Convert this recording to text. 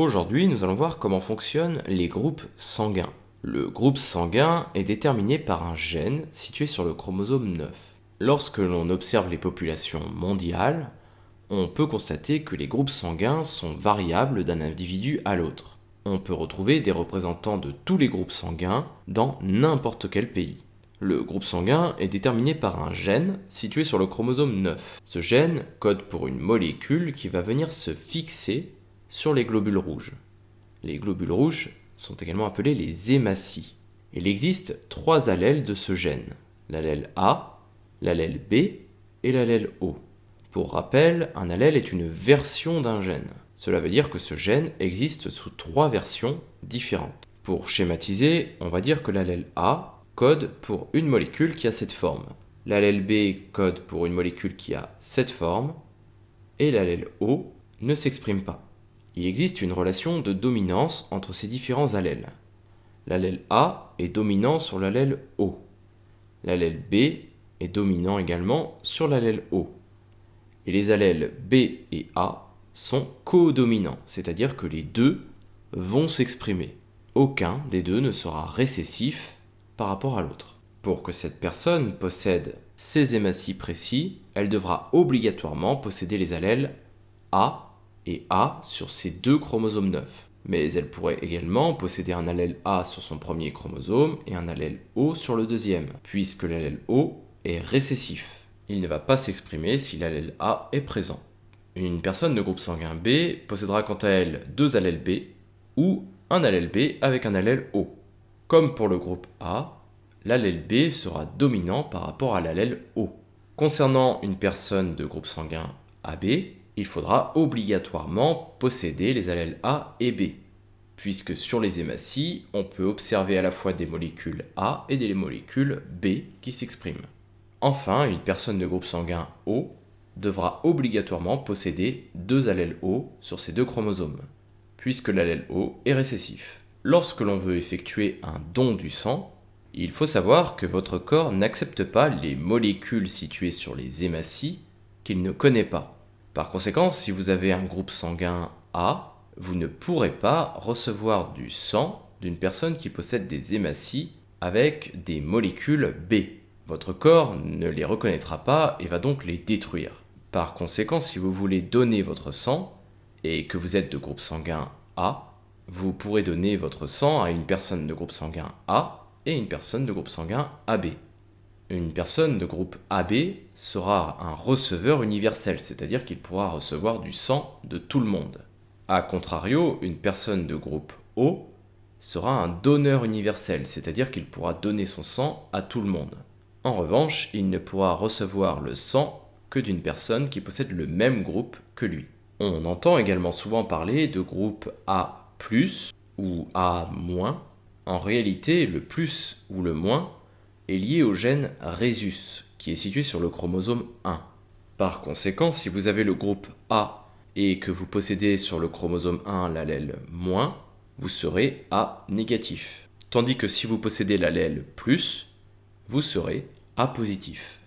Aujourd'hui, nous allons voir comment fonctionnent les groupes sanguins. Le groupe sanguin est déterminé par un gène situé sur le chromosome 9. Lorsque l'on observe les populations mondiales, on peut constater que les groupes sanguins sont variables d'un individu à l'autre. On peut retrouver des représentants de tous les groupes sanguins dans n'importe quel pays. Le groupe sanguin est déterminé par un gène situé sur le chromosome 9. Ce gène code pour une molécule qui va venir se fixer sur les globules rouges. Les globules rouges sont également appelés les hématies. Il existe trois allèles de ce gène, l'allèle A, l'allèle B et l'allèle O. Pour rappel, un allèle est une version d'un gène. Cela veut dire que ce gène existe sous trois versions différentes. Pour schématiser, on va dire que l'allèle A code pour une molécule qui a cette forme. L'allèle B code pour une molécule qui a cette forme. Et l'allèle O ne s'exprime pas. Il existe une relation de dominance entre ces différents allèles. L'allèle A est dominant sur l'allèle O. L'allèle B est dominant également sur l'allèle O. Et les allèles B et A sont codominants, c'est-à-dire que les deux vont s'exprimer. Aucun des deux ne sera récessif par rapport à l'autre. Pour que cette personne possède ces hématies précis, elle devra obligatoirement posséder les allèles A et A sur ses deux chromosomes neufs. Mais elle pourrait également posséder un allèle A sur son premier chromosome et un allèle O sur le deuxième, puisque l'allèle O est récessif. Il ne va pas s'exprimer si l'allèle A est présent. Une personne de groupe sanguin B possédera quant à elle deux allèles B ou un allèle B avec un allèle O. Comme pour le groupe A, l'allèle B sera dominant par rapport à l'allèle O. Concernant une personne de groupe sanguin AB, il faudra obligatoirement posséder les allèles A et B, puisque sur les hématies, on peut observer à la fois des molécules A et des molécules B qui s'expriment. Enfin, une personne de groupe sanguin O devra obligatoirement posséder deux allèles O sur ses deux chromosomes, puisque l'allèle O est récessif. Lorsque l'on veut effectuer un don du sang, il faut savoir que votre corps n'accepte pas les molécules situées sur les hématies qu'il ne connaît pas. Par conséquent, si vous avez un groupe sanguin A, vous ne pourrez pas recevoir du sang d'une personne qui possède des hématies avec des molécules B. Votre corps ne les reconnaîtra pas et va donc les détruire. Par conséquent, si vous voulez donner votre sang et que vous êtes de groupe sanguin A, vous pourrez donner votre sang à une personne de groupe sanguin A et une personne de groupe sanguin AB une personne de groupe AB sera un receveur universel, c'est-à-dire qu'il pourra recevoir du sang de tout le monde. A contrario, une personne de groupe O sera un donneur universel, c'est-à-dire qu'il pourra donner son sang à tout le monde. En revanche, il ne pourra recevoir le sang que d'une personne qui possède le même groupe que lui. On entend également souvent parler de groupe A+, ou A-. En réalité, le plus ou le moins est lié au gène rhésus, qui est situé sur le chromosome 1. Par conséquent, si vous avez le groupe A et que vous possédez sur le chromosome 1 l'allèle moins, vous serez A négatif. Tandis que si vous possédez l'allèle plus, vous serez A positif.